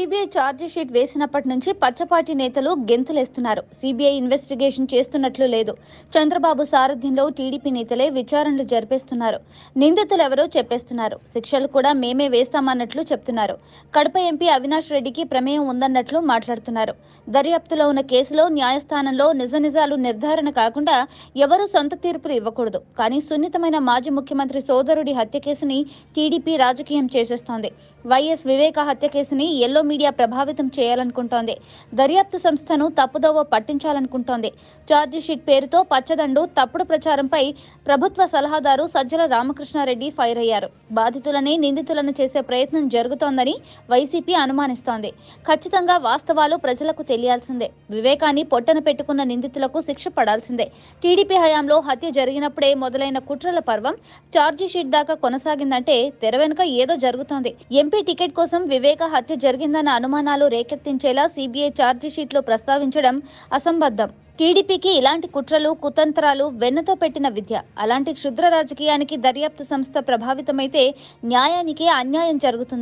CBI chargesheet వేసినప్పటి నుంచి పచ్చపాటి నేతలు గెంతులేస్తున్నారు CBI investigation చేస్తున్నట్లు లేదు చంద్రబాబు సారథ్యంలో టీడీపీ నేతలే విచారణలు జరిపేస్తున్నారు నిందితులు ఎవరో చెప్పేస్తున్నారు శిక్షలు కూడా మేమే వేస్తామన్నట్లు చెప్తున్నారు కడప ఎంపీ అవినాష్ రెడ్డికి ప్రమేయం ఉందన్నట్లు మాట్లాడుతున్నారు దర్యాప్తులో ఉన్న కేసులో న్యాయస్థానంలో నిజ నిజాలు నిర్ధారణ కాకుండా ఎవరూ సొంత తీర్పులు ఇవ్వకూడదు కానీ సున్నితమైన మాజీ ముఖ్యమంత్రి సోదరుడి హత్య కేసుని టీడీపీ రాజకీయం చేసేస్తోంది వైఎస్ వివేక హత్య కేసుని ఎల్లో మీడియా ప్రభావితం చేయాలనుకుంటోంది దర్యాప్తు సంస్థను తప్పుదోవ పట్టించాలనుకుంటోంది ఛార్జిషీట్ పేరుతో పచ్చదండు తప్పుడు ప్రచారంపై ప్రభుత్వ సలహాదారు సజ్జల రామకృష్ణారెడ్డి ఫైర్ అయ్యారు బాధితులని నిందితులను చేసే ప్రయత్నం జరుగుతోందని వైసీపీ అనుమానిస్తోంది ఖచ్చితంగా వాస్తవాలు ప్రజలకు తెలియాల్సిందే వివేకాన్ని పొట్టన పెట్టుకున్న నిందితులకు శిక్ష పడాల్సిందే టీడీపీ హయాంలో హత్య జరిగినప్పుడే మొదలైన కుట్రల పర్వం ఛార్జిషీట్ దాకా కొనసాగిందంటే తెర వెనుక ఏదో జరుగుతోంది ఎంపీ టికెట్ కోసం వివేక హత్య జరిగింది జరిగిందన్న అనుమానాలు రేకెత్తించేలా సీబీఐ ఛార్జిషీట్లు ప్రస్తావించడం అసంబద్ధం టీడీపీకి ఇలాంటి కుట్రలు కుతంత్రాలు వెన్నతో పెట్టిన విద్య అలాంటి క్షుద్ర రాజకీయానికి దర్యాప్తు సంస్థ ప్రభావితమైతే న్యాయానికి అన్యాయం జరుగుతుంది